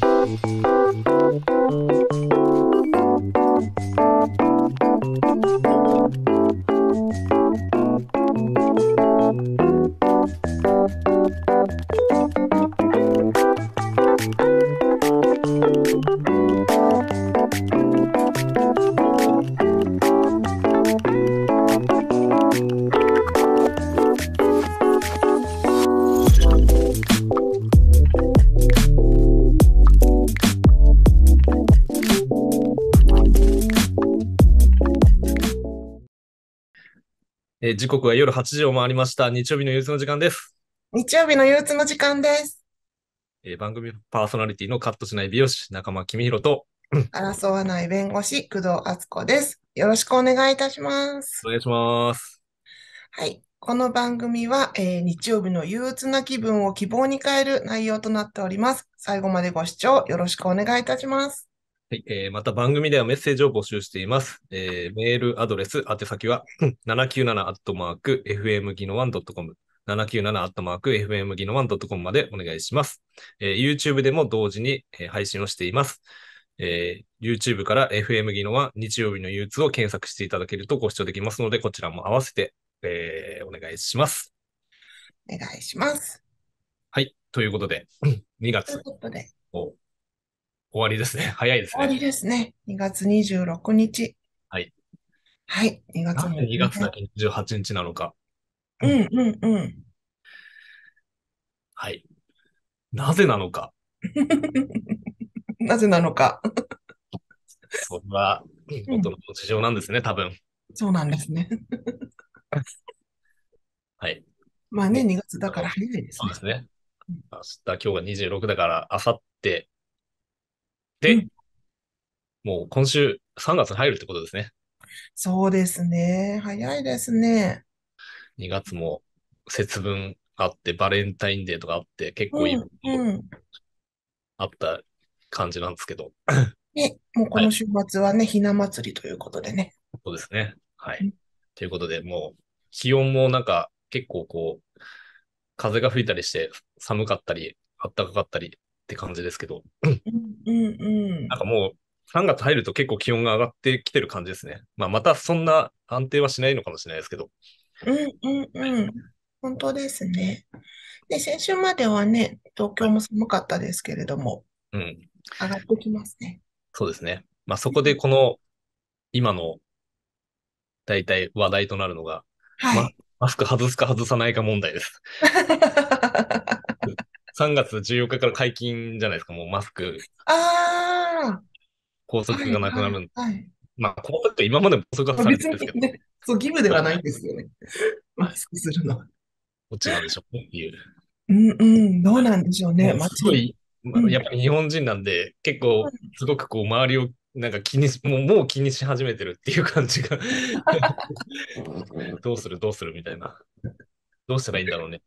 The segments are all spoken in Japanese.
Thank you. ー、時刻は夜8時を回りました。日曜日の憂鬱の時間です。日曜日の憂鬱の時間です。えー、番組パーソナリティのカットしない美容師、仲間君宏と、争わない弁護士、工藤敦子です。よろしくお願いいたします。お願いします。はい。この番組は、えー、日曜日の憂鬱な気分を希望に変える内容となっております。最後までご視聴よろしくお願いいたします。はい、えー、また番組ではメッセージを募集しています。えー、メールアドレス、宛先は 797-fmgino1.com、797-fmgino1.com までお願いします。えー、YouTube でも同時に、え配信をしています。えー、YouTube から FM 技能は日曜日の憂鬱を検索していただけるとご視聴できますので、こちらも合わせて、えー、お願いします。お願いします。はい、ということで、2 月。ということで。終わりですね。早いですね。終わりですね。2月26日。はい。はい。2月なんで2月だけ28日なのか。うんうんうん。はい。なぜなのか。なぜなのか。それは、元の事情なんですね、うん、多分。そうなんですね。はい。まあね、2月だから早いですね。そうですね。明日、今日が26だから、あさってで、うん、もう今週3月に入るってことですね。そうですね。早いですね。2月も節分あって、バレンタインデーとかあって、結構いいあった感じなんですけど。ね、もうこの週末はね、はい、ひな祭りということでね。そうですね。はい。うん、ということで、もう気温もなんか結構こう、風が吹いたりして寒かったり、暖かかったり、って感じですけど。うんうんなんかもう3月入ると結構気温が上がってきてる感じですね。まあ、またそんな安定はしないのかもしれないですけど。うんうんうん。本当ですね。で、先週まではね、東京も寒かったですけれども、うん。上がってきますね。そうですね。まあ、そこでこの、今の、大体話題となるのが、はい。ま、マスク外すか外さないか問題です。3月14日から解禁じゃないですか、もうマスク。ああ拘束がなくなるんで。はいはいはい、まあ、拘束って今まで拘束はされてるんですけど。ね、そう、義務ではないんですよね。マスクするのは。どちらでしょうっていう。うんうん、どうなんでしょうね。まあ、すごい、まあ、やっぱり日本人なんで、うん、結構、すごくこう、周りをなんか気にもう、もう気にし始めてるっていう感じが どうするどうするみたいな。どうしたらいいんだろうね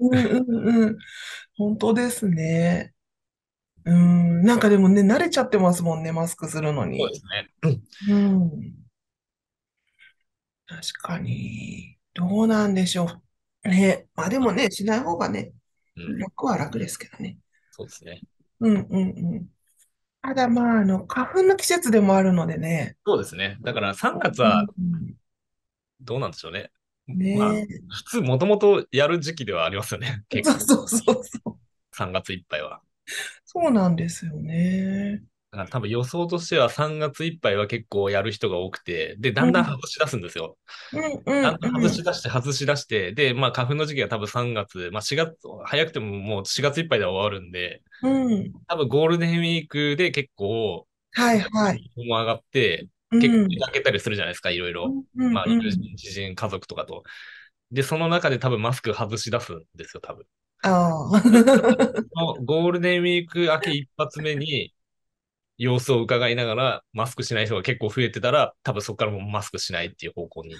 うんうんうん。本当ですね。うん。なんかでもね、慣れちゃってますもんね、マスクするのそうでに。すね。うん。確かに。どうなんでしょう。ね。まあでもね、しない方がね、うん。楽は楽ですけどね。そうですね。うんうんうん。ただまあ、あの、花粉の季節でもあるのでね。そうですね。だから3月うんはうんどうなんでしょうね。ね、まあ、普通、もともとやる時期ではありますよね。結構。そうそうそう。3月いっぱいは。そうなんですよね。だから多分予想としては3月いっぱいは結構やる人が多くて、で、だんだん外し出すんですよ。うんうんん、だんだん外し出して、外し出して、で、まあ花粉の時期は多分3月、まあ4月、早くてももう4月いっぱいで終わるんで、うん、多分ゴールデンウィークで結構、はいはい。も上がって、結構出かけたりするじゃないですか、いろいろ。まあ、友人、知人、家族とかと。で、その中で多分マスク外し出すんですよ、多分。ああ。ゴールデンウィーク明け一発目に、様子を伺いながら、マスクしない人が結構増えてたら、多分そこからもマスクしないっていう方向に。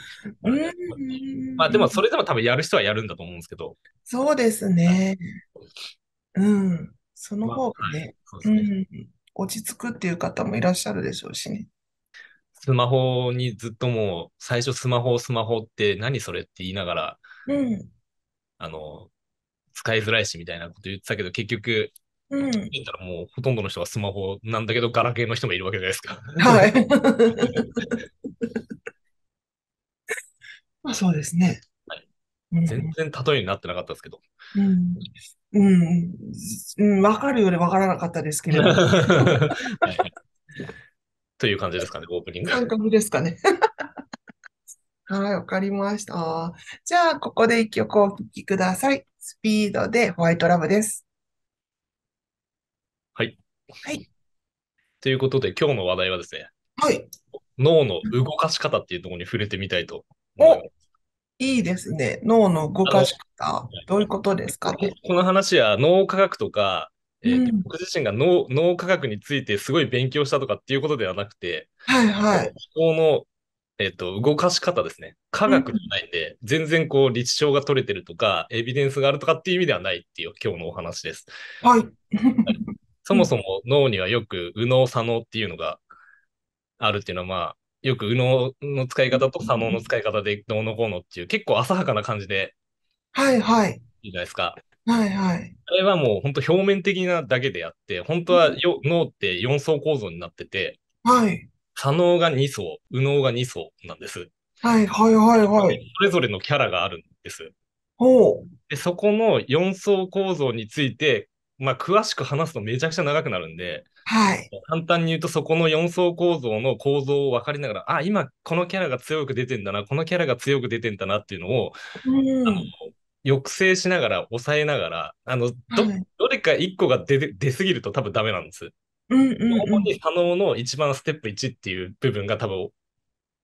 まあでも、それでも多分やる人はやるんだと思うんですけど。そうですね。うん。その方がね,、ね落ち着くっていう方もいらっしゃるでしょうしね。スマホにずっともう、最初スマホ、スマホって何それって言いながら、うん、あの、使いづらいしみたいなこと言ってたけど、結局、うん、言ったらもうほとんどの人はスマホなんだけど、ガラケーの人もいるわけじゃないですか。はい。まあそうですね。全然例えになってなかったですけど。うん。うん。うん、分かるより分からなかったですけど。はいという感じですかね、オープニング。感覚ですかね。はい、わかりました。じゃあ、ここで一曲お聴きください。スピードでホワイトラブです。はい。はい。ということで、今日の話題はですね、はい。脳の動かし方っていうところに触れてみたいと思います。いいですね。脳の動かし方。どういうことですかこの話は脳科学とか、えー、うん、僕自身が脳脳科学についてすごい勉強したとかっていうことではなくて、はいはい、思考の、えーと、動かし方ですね。科学じゃないんで、うん、全然こう立証が取れてるとか、エビデンスがあるとかっていう意味ではないっていう今日のお話です。はい。そもそも脳にはよく右脳左脳っていうのがあるっていうのは、まあ、よく右脳の使い方と左脳の使い方でどうのこうのっていう、結構浅はかな感じで、はいはい。いいじゃないですか。はいはい。あれはもう本当表面的なだけであって、本当はよ、うん、脳って4層構造になってて、はい。左脳が2層、右脳が2層なんです。はいはいはいはい。それぞれのキャラがあるんです。ほう。で、そこの4層構造について、まあ、詳しく話すとめちゃくちゃ長くなるんで、はい。簡単に言うと、そこの4層構造の構造を分かりながら、あ、今このキャラが強く出てんだな、このキャラが強く出てんだなっていうのを、うん、あの抑制しながら、抑えながら、あの、ど、どれか一個が出、出すぎると多分ダメなんです。うんうんうん、に左脳の一番ステップ1っていう部分が多分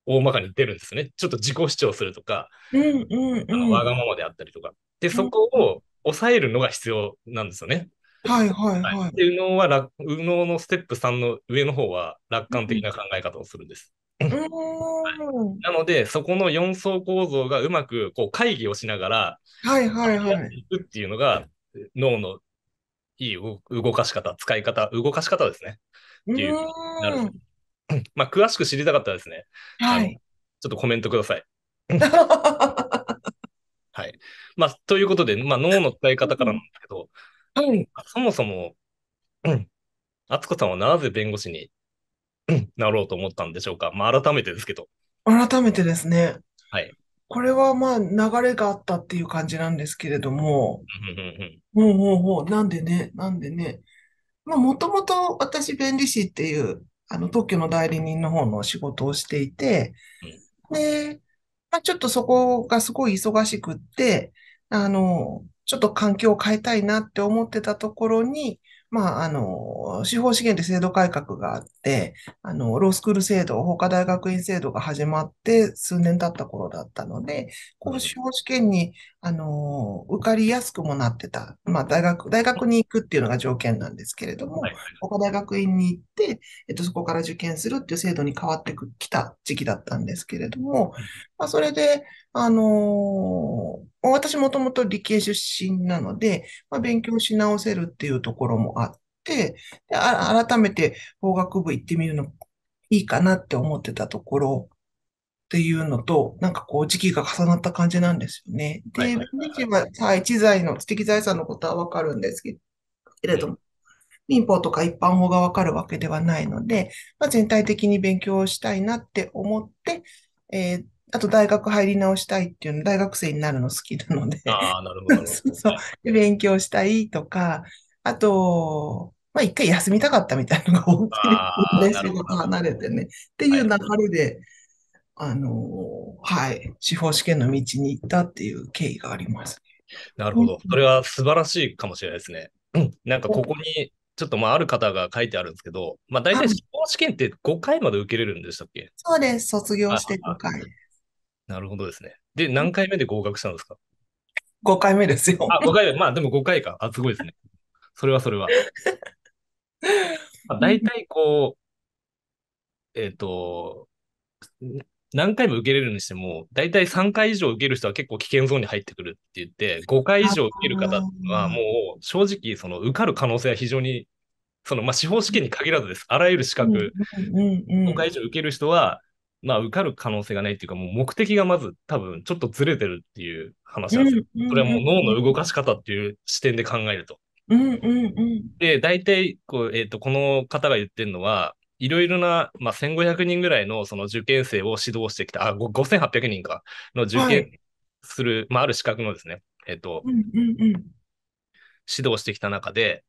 大まかに出るんですね。ちょっと自己主張するとか、うんうんうん、わがままであったりとか。で、そこを抑えるのが必要なんですよね。はいはいはい。で、うのは、右脳のステップ3の上の方は楽観的な考え方をするんです。なので、そこの4層構造がうまくこう会議をしながら、はいはいはい。くっていうのが、脳のいい動かし方、使い方、動かし方ですね。っていうなるほど。まあ、詳しく知りたかったらですね。はい。ちょっとコメントください。はい。まあ、ということで、まあ、脳の使い方からなんですけど、はい、そもそも、敦、うん、子さんはなぜ弁護士に なろうと思ったんでしょうか。まあ、改めてですけど。改めてですね。はい。これはまあ流れがあったっていう感じなんですけれども、ほうほうほう、なんでね、なんでね。まあもともと私、弁理士っていう、あの特許の代理人の方の仕事をしていて、で、まあ、ちょっとそこがすごい忙しくって、あの、ちょっと環境を変えたいなって思ってたところに、まあ、あの、司法試験で制度改革があって、あの、ロースクール制度、法科大学院制度が始まって数年経った頃だったので、こう、司法試験に、あの、受かりやすくもなってた。まあ、大学、大学に行くっていうのが条件なんですけれども、他大学院に行って、えっと、そこから受験するっていう制度に変わってきた時期だったんですけれども、まあ、それで、あのー、私もともと理系出身なので、まあ、勉強し直せるっていうところもあって、で改めて法学部行ってみるのいいかなって思ってたところ、っていうのと、なんかこう時期が重なった感じなんですよね。で、はいはいは知財の知的財産のことはわかるんですけれども、民法とか一般法がわかるわけではないので、まあ、全体的に勉強したいなって思って、えー、あと大学入り直したいっていうの、大学生になるの好きなのでああ、なるほど。そうそう。勉強したいとか、あと、まあ一回休みたかったみたいなのが大きいですけど、離れてね。っていう流れで、はいあの、はい、司法試験の道に行ったっていう経緯があります、ね、なるほど。それは素晴らしいかもしれないですね。なんかここに、ちょっとまあある方が書いてあるんですけど、まあ大体司法試験って5回まで受けれるんでしたっけそうです。卒業して5回。なるほどですね。で、何回目で合格したんですか ?5 回目ですよ。あ、5回目。まあでも5回か。あ、すごいですね。それはそれは。まあ、大体こう、えっ、ー、と、何回も受けれるにしても、大体3回以上受ける人は結構危険ゾーンに入ってくるって言って、5回以上受ける方は、もう正直、その受かる可能性は非常に、そのまあ司法試験に限らずです。あらゆる資格、5回以上受ける人は、まあ受かる可能性がないっていうか、もう目的がまず多分ちょっとずれてるっていう話なんですよ。それはもう脳の動かし方っていう視点で考えると。で、大体こう、えーと、この方が言ってるのは、いろいろな、まあ、1500人ぐらいのその受験生を指導してきた、あ、5800人か、の受験する、はい、まあ、ある資格のですね、えっ、ー、と、うんうんうん、指導してきた中で、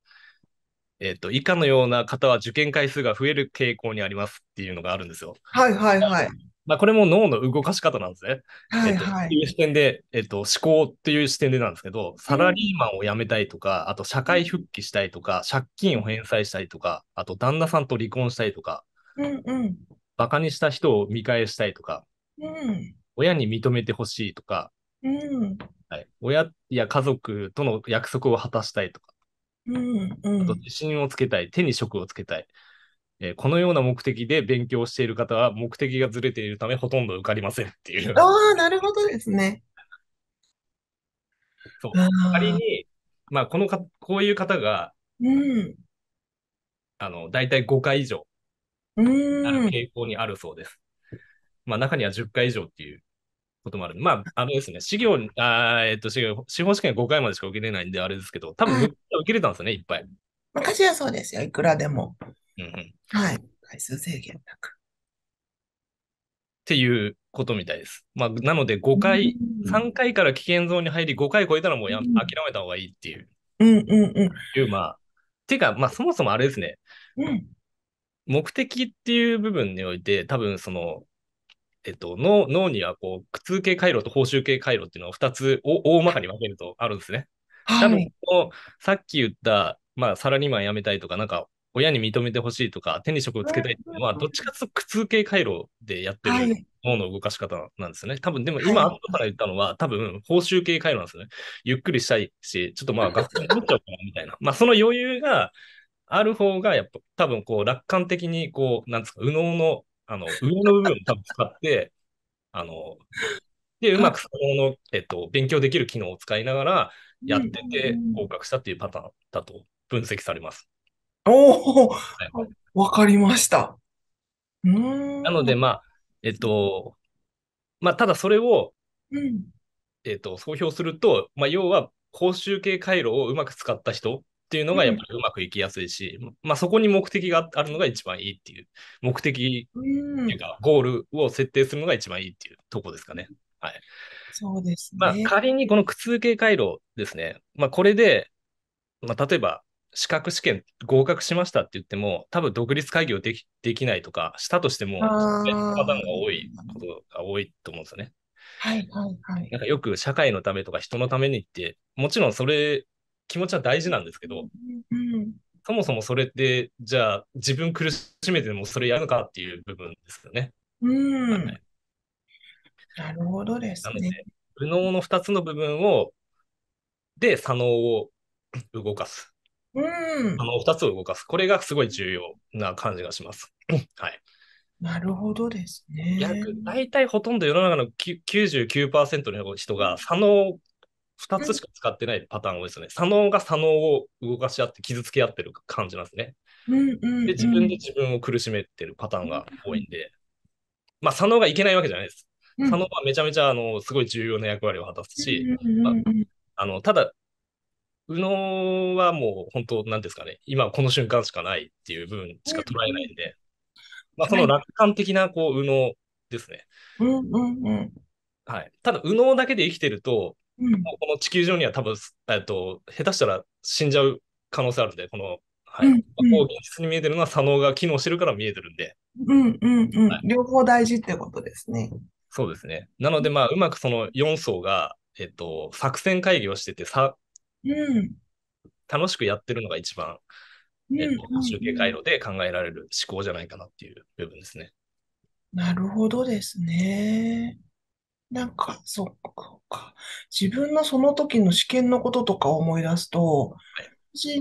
えっ、ー、と、以下のような方は受験回数が増える傾向にありますっていうのがあるんですよ。はいはいはい。まあ、これも脳の動かし方なんですね。はいはい。えっと、いう視点で、えっと、思考っていう視点でなんですけど、サラリーマンを辞めたいとか、あと社会復帰したいとか、借金を返済したいとか、あと旦那さんと離婚したいとか、うんうん、バカにした人を見返したいとか、うん、親に認めてほしいとか、うん、はい、親や家族との約束を果たしたいとか、うんうん、あと自信をつけたい、手に職をつけたい、えこのような目的で勉強している方は目的がずれているためほとんど受かりませんっていう。ああ、なるほどですね。そう仮に、まあ、このかこういう方が、うん、あの大体5回以上ある傾向にあるそうです。まあ、中には10回以上っていうこともある。まあ、あのですね、資料、あえっと、資料、司法試験5回までしか受けれないんで、あれですけど、多分、受けれたんですよね、いっぱい。昔はそうですよ、いくらでも。うんうん、はい。回数制限なく。っていうことみたいです。まあ、なので5回、うん、3回から危険ゾーンに入り、5回超えたらもうや、諦めた方がいいっていう。うんうんうん。いう、まあ、ていうか、まあ、そもそもあれですね。うん、目的っていう部分において、多分その、えっと、脳脳にはこう苦痛系回路と報酬系回路っていうのを2つ大まかに分けるとあるんですね。はい、多分さっき言った、まあ、サラリーマン辞めたいとか、なんか親に認めてほしいとか、手に職をつけたいっていうのは、どっちかというと苦痛系回路でやってる脳の動かし方なんですね。はい、多分、でも今、後から言ったのは、多分、報酬系回路なんですよね。ゆっくりしたいし、ちょっとまあ、学校に戻っちゃおうかな、みたいな。まあ、その余裕がある方が、やっぱ、多分、こう、楽観的に、こう、なんですか、右脳の、あの、右脳の部分を多分使って、あの、で、うまくその、えっと、勉強できる機能を使いながらやってて、合格したっていうパターンだと分析されます。おお、わ、はい、かりました。なので、まあ、えっと、まあ、ただそれを、うん、えっと、総評すると、まあ、要は、報酬系回路をうまく使った人っていうのがやっぱりうまくいきやすいし、うん、まあ、そこに目的があるのが一番いいっていう、目的っていうか、ゴールを設定するのが一番いいっていうとこですかね。はい。そうですね。まあ、仮にこの苦痛系回路ですね。まあ、これで、まあ、例えば、資格試験合格しましたって言っても、多分独立議をできできないとか、したとしても、パターンが多いことが多いと思うんですよね。はいはいはい。なんかよく社会のためとか人のためにって、もちろんそれ、気持ちは大事なんですけど、うん、そもそもそれって、じゃあ自分苦しめてもそれやるのかっていう部分ですよね。うん。はい、なるほどですね。なので、右脳の2つの部分を、で、左脳を動かす。うん、あの2つを動かす。これがすごい重要な感じがします。はい。なるほどですね。約大体ほとんど世の中の99%の人が左脳2つしか使ってないパターン多いですね。左脳が左脳を動かし合って傷つけ合ってる感じなんですね。で、自分で自分を苦しめてるパターンが多いんで、まあ、左脳がいけないわけじゃないです。左脳はめちゃめちゃあのすごい重要な役割を果たすし、あのただ右脳はもう本当、なんですかね、今この瞬間しかないっていう部分しか捉えないんで、まあ、その楽観的なこう右脳ですね。はい、ただ、右脳だけで生きてると、うん、この地球上には多分、えっと、下手したら死んじゃう可能性あるんで、この、はい。うんうん、現実に見えてるのは左脳が機能してるから見えてるんで。うんうんうん。はい、両方大事ってことですね。そうですね。なので、まあ、うまくその4層が、えっと、作戦会議をしてて、さうん。楽しくやってるのが一番、うんえっと、集計回路で考えられる思考じゃないかなっていう部分ですね。なるほどですね。なんか、そっか。自分のその時の試験のこととか思い出すと、私、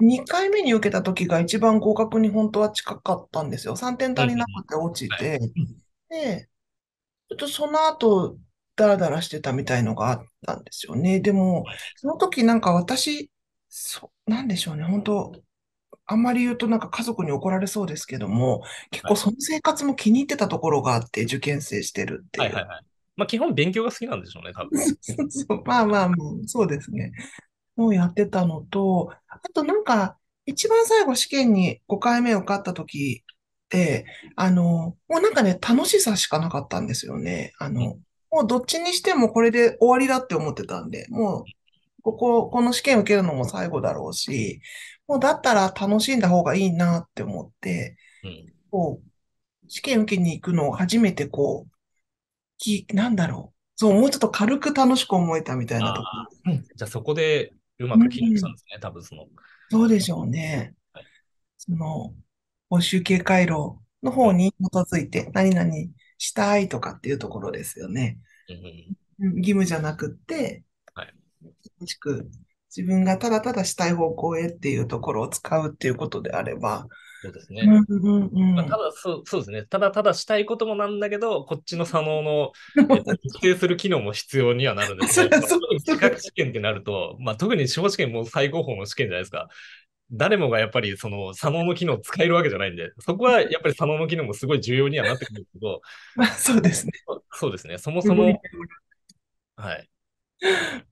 2回目に受けた時が一番合格に本当は近かったんですよ。3点足りなくて落ちて。で、ちょっとその後、ダラダラしてたみたいのがあったんですよね。でも、その時なんか私、そう、なんでしょうね、本当あんまり言うとなんか家族に怒られそうですけども、結構その生活も気に入ってたところがあって、受験生してるっていう。はいはいはい。まあ基本勉強が好きなんでしょうね、多分。そうまあまあまあ、そうですね。もうやってたのと、あとなんか、一番最後試験に5回目受かった時って、あの、もうなんかね、楽しさしかなかったんですよね。あの、もうどっちにしてもこれで終わりだって思ってたんで、もう、ここ、この試験受けるのも最後だろうし、もうだったら楽しんだ方がいいなって思って、うん、こう、試験受けに行くのを初めてこう、き、なんだろう。そう、もうちょっと軽く楽しく思えたみたいなところ。うん、じゃあそこでうまく機能したんですね、うん、多分その。そうでしょうね。はい、その、集計回路の方に基づいて、何々したいとかっていうところですよね。義務じゃなくって、はい、しく自分がただただしたい方向へっていうところを使うっていうことであれば、そうですね。うんうんうんまあ、ただそう、そうですね。ただただしたいこともなんだけど、こっちの左脳の、えっと、規定する機能も必要にはなるんですね。特に試験ってなると、まあ、特に司法試験も最高峰の試験じゃないですか。誰もがやっぱりその左脳の機能を使えるわけじゃないんで、そこはやっぱり左脳の機能もすごい重要にはなってくるけど、ま あそうですね。そうですね。そもそも、はい。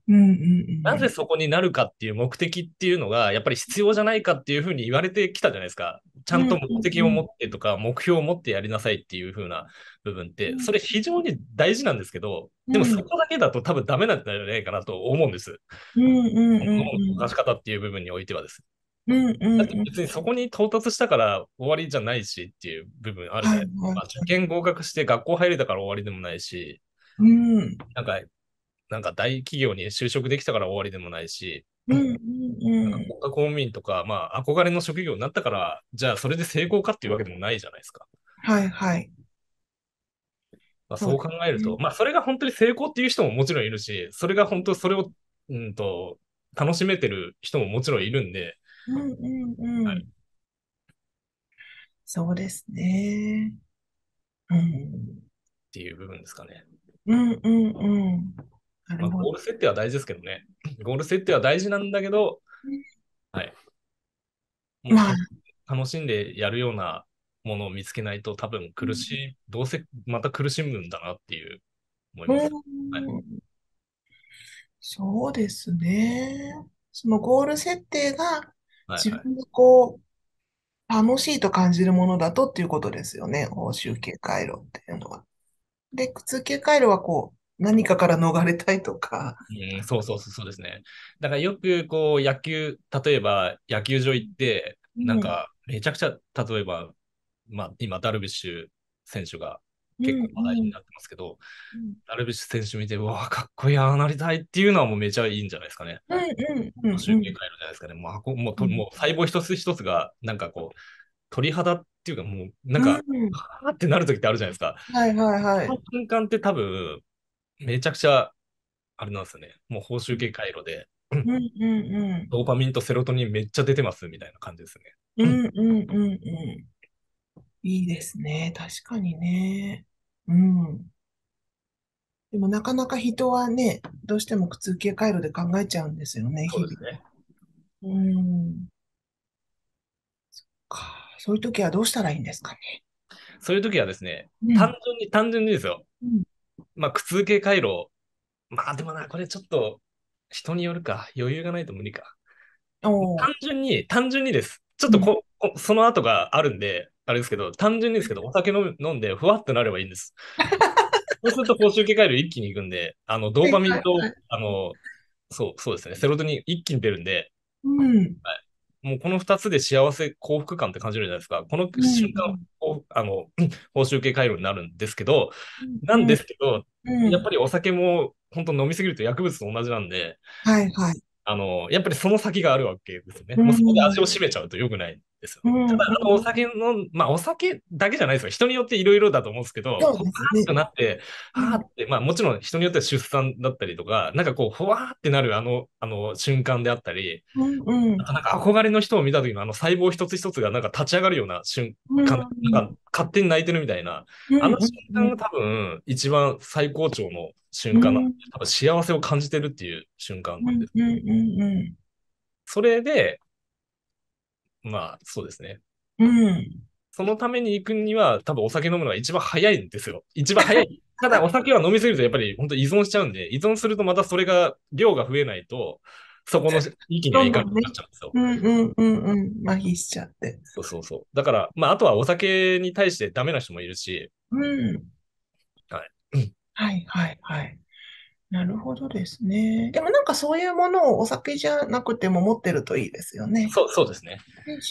なぜそこになるかっていう目的っていうのがやっぱり必要じゃないかっていうふうに言われてきたじゃないですか。ちゃんと目的を持ってとか目標を持ってやりなさいっていうふうな部分ってそれ非常に大事なんですけどでもそこだけだと多分ダメなんじゃないかなと思うんです。動、うんうん、かし方っていう部分においてはです。うんうん、だって別にそこに到達したから終わりじゃないしっていう部分あるじゃないですか。はいまあ、受験合格して学校入れたから終わりでもないし、うん、なんか、なんか大企業に就職できたから終わりでもないし、うんうんうん、なんか国家公務員とか、まあ、憧れの職業になったから、じゃあそれで成功かっていうわけでもないじゃないですか。はいはい。まあ、そう考えると、ね、まあ、それが本当に成功っていう人ももちろんいるし、それが本当、それを、うんと、楽しめてる人ももちろんいるんで、うんうんうん。そうですね。うん。っていう部分ですかね。うんうんうん。まあ、ゴール設定は大事ですけどね。ゴール設定は大事なんだけど、はい。まあ、楽しんでやるようなものを見つけないと多分苦しい、どうせまた苦しむんだなっていう思います。はい、そうですね。そのゴール設定が自分がこう、楽しいと感じるものだとっていうことですよね。欧州系回路っていうのは。で、苦痛系回路はこう、何かから逃れたいとか。うん、そうそうそうそうですね。だからよくこう野球、例えば野球場行って、なんかめちゃくちゃ、例えば、まあ今ダルビッシュ選手が結構話題になってますけど、うんうん、ダルビッシュ選手見て、うわあ、かっこいい、ああなりたいっていうのはもうめちゃいいんじゃないですかね。うんうん趣味変えるじゃないですかね。もうもうもう細胞一つ一つが、なんかこう、鳥肌っていうか、もうなんか、は、うってなる時ってあるじゃないですか。はいはいはい。この瞬間って多分、めちゃくちゃ、あれなんですよね。もう報酬系回路で。うんうんうん、ドーパミンとセロトニンめっちゃ出てますみたいな感じですね。うんうんうんうん。いいですね。確かにね。うん。でもなかなか人はね、どうしても苦痛系回路で考えちゃうんですよね、日そうで々。すね。うん。か。そういう時はどうしたらいいんですかね。そういう時はですね、単純に、単純にですよ。うん。まあ、苦痛系回路。まあ、でもな、これちょっと、人によるか。余裕がないと無理か。単純に、単純にです。ちょっうとん。こその後があるんで、あれですけど、単純にですけど、お酒飲飲んで、ふわっとなればいいんです。そうすると、報酬系回路一気にいくんで、あの、ドーパミンと、あの、そう、そうですね、セロトニン一気に出るんで、うん。はい。もうこの2つで幸せ、幸福感って感じるじゃないですか。この瞬間、うん、あの、報酬系回路になるんですけど、うん、なんですけど、うん、やっぱりお酒も本当飲みすぎると薬物と同じなんで、はいはい。あの、やっぱりその先があるわけですよね。もうそこで味を占めちゃうと良くない。ですよね。うん、ただ、お酒の、まあ、お酒だけじゃないですよ。人によっていろいろだと思うんですけど、ほわーってなって、はーって、まあ、もちろん人によっては出産だったりとか、なんかこう、ほわーってなるあの、あの瞬間であったり、うんうん、なんか憧れの人を見た時のあの細胞一つ一つがなんか立ち上がるような瞬間、うん、なんか勝手に泣いてるみたいな、あの瞬間が多分一番最高潮の瞬間なん多分幸せを感じてるっていう瞬間なんです。それで、まあ、そうですね。うん。そのために行くには、多分お酒飲むのが一番早いんですよ。一番早い。ただ、お酒は飲みすぎると、やっぱり本当依存しちゃうんで、依存するとまたそれが、量が増えないと、そこの域にはいかなくなっちゃうんですよ。うんうんうんうん。麻痺しちゃって。そうそうそう。だから、まあ、あとはお酒に対してダメな人もいるし、うん。はい。はいはいはい。なるほどですね。でもなんかそういうものをお酒じゃなくても持ってるといいですよね。そうそうですね。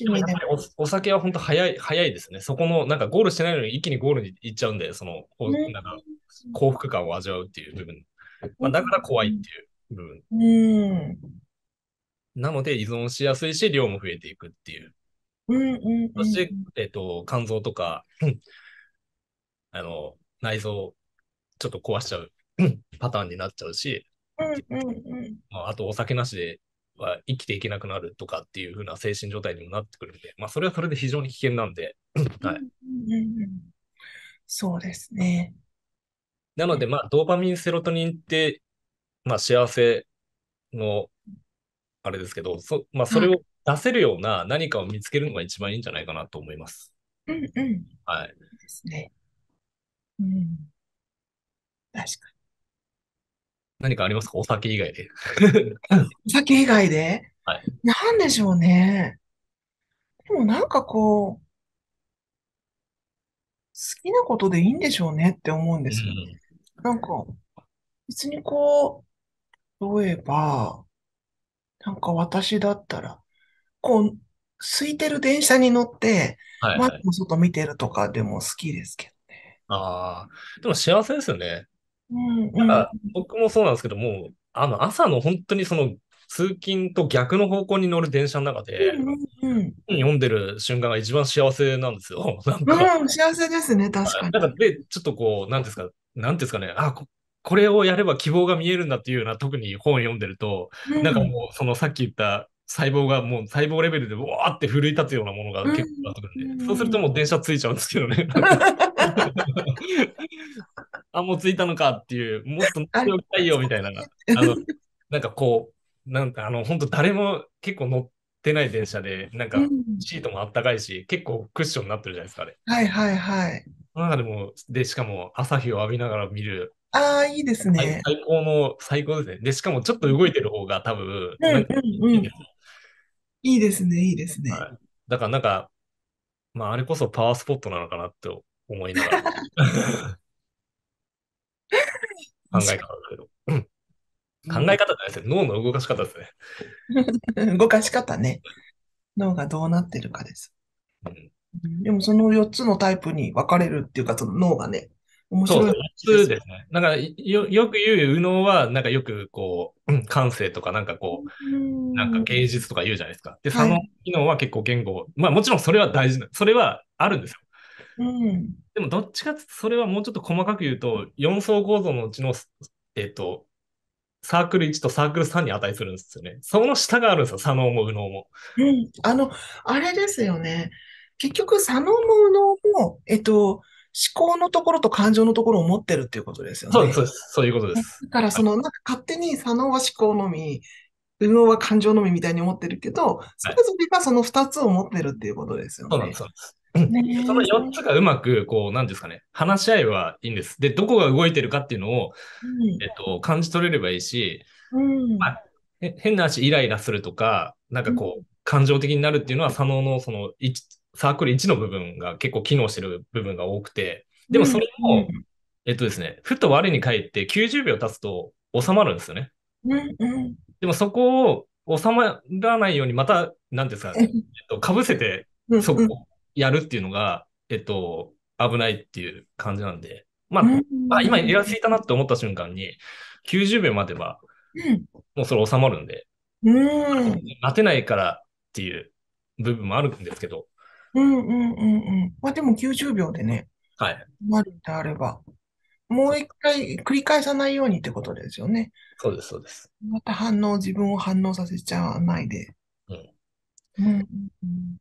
でもやっぱりおお酒は本当早い、早いですね。そこの、なんかゴールしてないのに一気にゴールに行っちゃうんで、その、ね、なんか幸福感を味わうっていう部分。まあ、だから怖いっていう部分。うん。なので依存しやすいし、量も増えていくっていう。うんうんそして、えっ、ー、と、肝臓とか、あの、内臓、ちょっと壊しちゃう パターンになっちゃうし、あ、とお酒なしでは生きていけなくなるとかっていう風な精神状態にもなってくるんで、まあ、それはそれで非常に危険なんで、はい、そうですね。なので、まあ、ドーパミン、セロトニンって、まあ、幸せの、あれですけど、そ,、まあ、それを出せるような何かを見つけるのが一番いいんじゃないかなと思います。うんうん。はい。ですね。うん。確かに。何かありますかお酒以外で。お酒以外ではい。なんでしょうね。でもなんかこう、好きなことでいいんでしょうねって思うんですよ。ん。なんか、別にこう、例えば、なんか私だったら、こう、空いてる電車に乗って、はいはい。の外見てるとかでも好きですけどね。ああ、でも幸せですよね。なんか僕もそうなんですけども、あの朝の本当にその通勤と逆の方向に乗る電車の中で、うん読んでる瞬間が一番幸せなんですよ。なんか、うん、幸せですね、確かに。なんかで、ちょっとこう、なんですか、なんですかね、あこ、これをやれば希望が見えるんだっていうような、特に本読んでると、なんかもう、そのさっき言った細胞がもう細胞レベルでわーって奮い立つようなものが結構あってくるんで、そうするともう電車ついちゃうんですけどね。あ、もう着いたのかっていう、もっと乗っておきたいよみたいな、あの、なんかこう、なんかあの、本当誰も結構乗ってない電車で、なんかシートもあったかいし、うん、結構クッションになってるじゃないですか、あれ。はいはいはい。その中でも、で、しかも朝日を浴びながら見る。ああ、いいですね。最高の、最高ですね。で、しかもちょっと動いてる方が多分、うんうんうん、いいですね、いいですね。はい、だからなんか、まあ、あれこそパワースポットなのかなって思いながら。考え方だけど。考え方じゃないですよ。脳の動かし方ですね。動かし方ね。脳がどうなってるかです。うん、でもその4つのタイプに分かれるっていうか、その脳がね、面白い、そうですね。なんかよ、よく言う、右脳は、なんかよくこう、感性とか、なんかこう、なんか芸術とか言うじゃないですか。で、その機能は結構言語、はい、まあもちろんそれは大事な、それはあるんですよ。うん、でもどっちかってそれはもうちょっと細かく言うと、4層構造のうちの、えっ、と、サークル1とサークル3に値するんですよね。その下があるんですよ、左脳も右脳も。うん、あの、あれですよね。結局、左脳も右脳も、えっと、思考のところと感情のところを持ってるっていうことですよね。そうです、そうです。そういうことです。だから、その、なんか勝手に左脳は思考のみ、右脳は感情のみみたいに思ってるけど、それぞれがその2つを持ってるっていうことですよね。はい、そうなんです。その4つがうまく、こう、なんですかね、話し合えばいいんです。で、どこが動いてるかっていうのを、うん、えっと、感じ取れればいいし、うんまあ、変な話、イライラするとか、なんかこう、うん、感情的になるっていうのは、佐野のそのサークル1の部分が結構機能してる部分が多くて、でもそれも、えっとですね、ふと我に返って90秒経つと収まるんですよね。でもそこを収まらないように、また、なんですか、ね、えっと、かぶせて、そこ、やるっていうのが、えっと、危ないっていう感じなんで、まあ、あ、今やらせたなって思った瞬間に、90秒までは、もうそれ収まるんで、うん、待てないからっていう部分もあるんですけど。うんうんうんうん。まあでも90秒でね、はい。まるであれば、もう一回繰り返さないようにってことですよね。そうです、そうです。また反応、自分を反応させちゃわないで。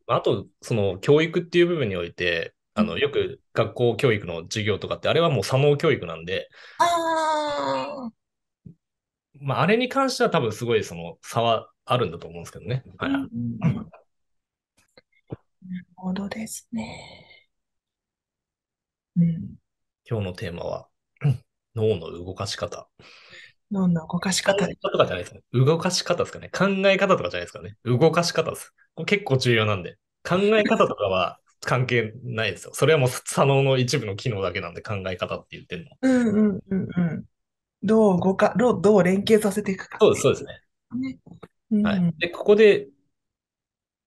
あと、その教育っていう部分において、あのよく学校教育の授業とかって、あれはもう左脳教育なんで、あまあ、あれに関しては多分すごいその差はあるんだと思うんですけどね。はい、なるほどですね。うん、今日のテーマは、脳の動かし方。脳の動かし方。とかじゃないですね。動かし方ですかね。考え方とかじゃないですかね。動かし方です。結構重要なんで、考え方とかは関係ないですよ。それはもう左脳の一部の機能だけなんで考え方って言ってるの。うんうんうんうん。どうごか、どうどう連携させていくか。そうです、そうですね。はい、で、ここで、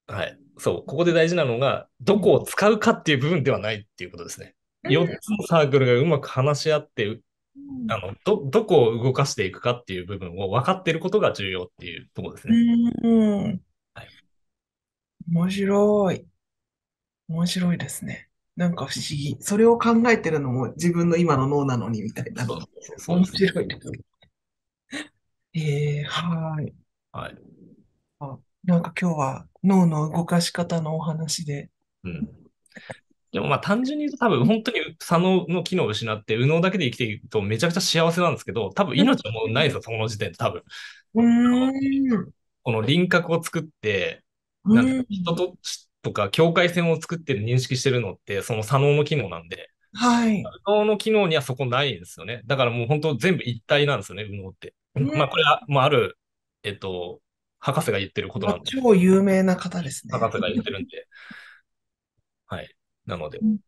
はい、そう、ここで大事なのが、どこを使うかっていう部分ではないっていうことですね。4つのサークルがうまく話し合って、あのどどこを動かしていくかっていう部分を分かっていることが重要っていうところですね。うん、面白い。面白いですね。なんか不思議。それを考えてるのも自分の今の脳なのにみたいな。そうそうそう面白いですえー、はい。はい。あ、なんか今日は脳の動かし方のお話で。うん。でもまあ単純に言うと多分本当に左脳の機能を失って右脳だけで生きていくとめちゃくちゃ幸せなんですけど、多分命はもうないですよ、その時点で多分。うん。この輪郭を作って、なんか人と、とか境界線を作ってる、認識してるのって、その左脳の機能なんで。はい。左脳の機能にはそこないんですよね。だからもう本当全部一体なんですよね、右脳って。まあこれは、まあある、えっと、博士が言ってることなんで。超有名な方ですね。博士が言ってるんで。はい。なので。うん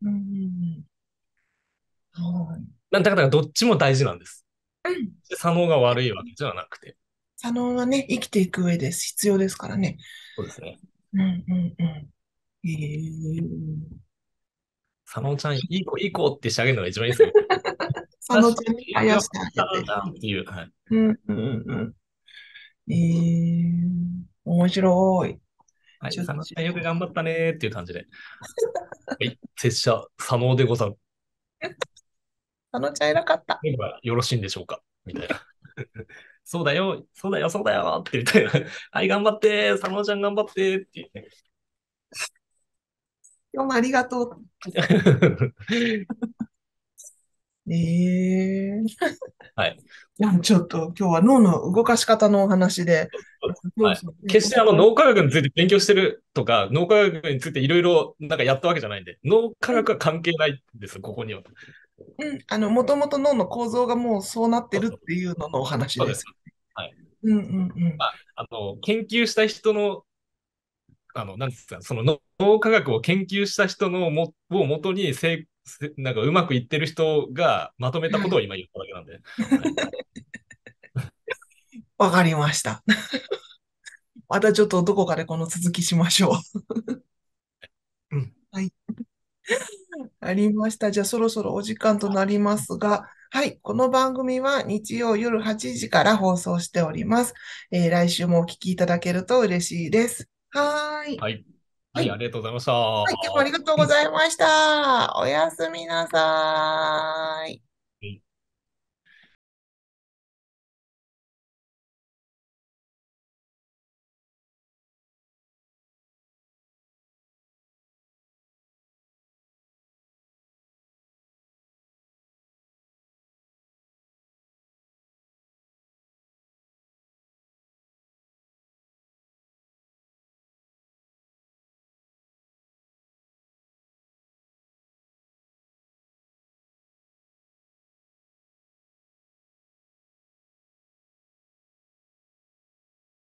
ううなんだからどっちも大事なんです。うん。左脳が悪いわけじゃなくて。左脳はね、生きていく上で必要ですからね。そうですね。うんうんうん。ええー。佐野ちゃん、いい子、いい子って仕上げるのが一番いいですね。佐野ちゃんにあしてあげ佐野ちゃんっていう。はい、うんうんうん。ええー、面白い。はい、佐野ちゃんよく頑張ったねっていう感じで。はい、拙者、佐野でござる。佐野ちゃん偉かった。よろしいんでしょうかみたいな。そうだよ、そうだよ、そうだよって言って、はい、頑張って、佐野ちゃん頑張ってってって。今日もありがとう。ええー、はい。いや、ちょっと今日は脳の動かし方のお話で。はい、決してあの脳科学について勉強してるとか、脳科学についていろいろなんかやったわけじゃないんで、脳科学は関係ないんです、ここには。うん、あの、もともと脳の構造がもうそうなってるっていうののお話です。はい。うんうんうん。まあ、あの、研究した人の、あの、なんですか、その脳科学を研究した人のも、をもとにせ、なんかうまくいってる人がまとめたことを今言っただけなんで。わ、かりました。またちょっとどこかでこの続きしましょう。うん、はい。ありました。じゃあそろそろお時間となりますが、はい、この番組は日曜夜8時から放送しております。えー、来週もお聞きいただけると嬉しいです。はーい。はい。はい、ありがとうございました。はい、今日もありがとうございました。おやすみなさい。